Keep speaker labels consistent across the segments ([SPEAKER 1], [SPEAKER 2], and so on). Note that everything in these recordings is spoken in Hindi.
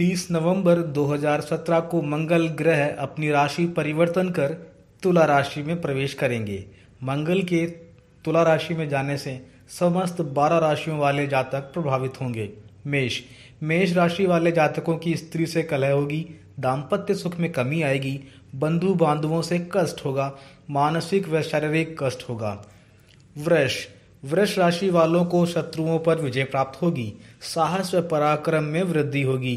[SPEAKER 1] 30 नवंबर 2017 को मंगल ग्रह अपनी राशि परिवर्तन कर तुला राशि में प्रवेश करेंगे मंगल के तुला राशि में जाने से समस्त 12 राशियों वाले जातक प्रभावित होंगे मेष मेष राशि वाले जातकों की स्त्री से कलह होगी दाम्पत्य सुख में कमी आएगी बंधु बांधवों से कष्ट होगा मानसिक व शारीरिक कष्ट होगा वृष वृष राशि वालों को शत्रुओं पर विजय प्राप्त होगी साहस व पराक्रम में वृद्धि होगी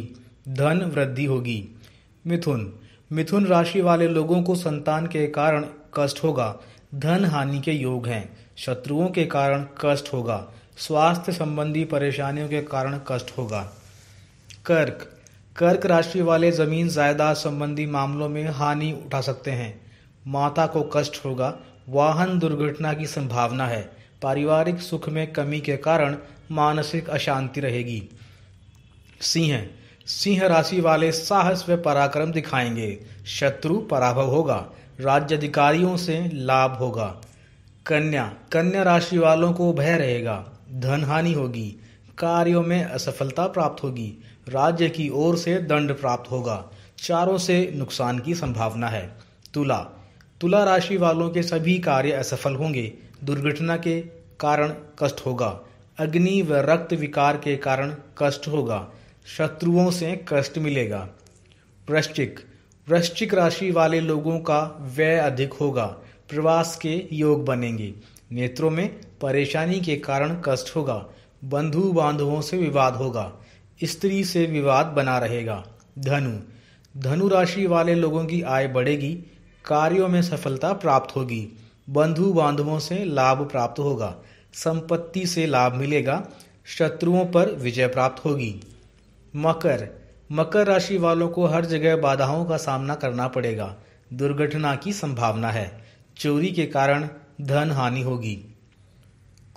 [SPEAKER 1] धन वृद्धि होगी मिथुन मिथुन राशि वाले लोगों को संतान के कारण कष्ट होगा धन हानि के योग हैं शत्रुओं के कारण कष्ट होगा स्वास्थ्य संबंधी परेशानियों के कारण कष्ट होगा कर्क कर्क राशि वाले जमीन जायदाद संबंधी मामलों में हानि उठा सकते हैं माता को कष्ट होगा वाहन दुर्घटना की संभावना है पारिवारिक सुख में कमी के कारण मानसिक अशांति रहेगी सिंह सिंह राशि वाले साहस व पराक्रम दिखाएंगे शत्रु पराभव होगा राज्य अधिकारियों से लाभ होगा कन्या कन्या राशि वालों को भय रहेगा धन हानि होगी कार्यों में असफलता प्राप्त होगी राज्य की ओर से दंड प्राप्त होगा चारों से नुकसान की संभावना है तुला तुला राशि वालों के सभी कार्य असफल होंगे दुर्घटना के कारण कष्ट होगा अग्नि व रक्त विकार के कारण कष्ट होगा शत्रुओं से कष्ट मिलेगा वृश्चिक वृश्चिक राशि वाले लोगों का व्यय अधिक होगा प्रवास के योग बनेंगे नेत्रों में परेशानी के कारण कष्ट होगा बंधु बांधवों से विवाद होगा स्त्री से विवाद बना रहेगा धनु धनु राशि वाले लोगों की आय बढ़ेगी कार्यों में सफलता प्राप्त होगी बंधु बांधवों से लाभ प्राप्त होगा संपत्ति से लाभ मिलेगा शत्रुओं पर विजय प्राप्त होगी मकर मकर राशि वालों को हर जगह बाधाओं का सामना करना पड़ेगा दुर्घटना की संभावना है चोरी के कारण धन हानि होगी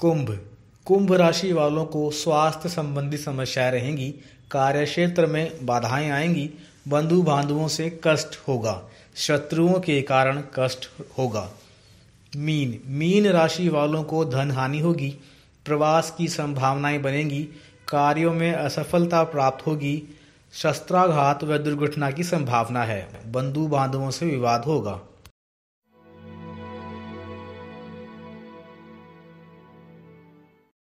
[SPEAKER 1] कुंभ कुंभ राशि वालों को स्वास्थ्य संबंधी समस्याएं रहेंगी कार्य क्षेत्र में बाधाएं आएंगी बंधु बांधुओं से कष्ट होगा शत्रुओं के कारण कष्ट होगा मीन मीन राशि वालों को धन हानि होगी प्रवास की संभावनाएं बनेंगी कार्यों में असफलता प्राप्त होगी शस्त्राघात व दुर्घटना की संभावना है बंधु बांधवों से विवाद होगा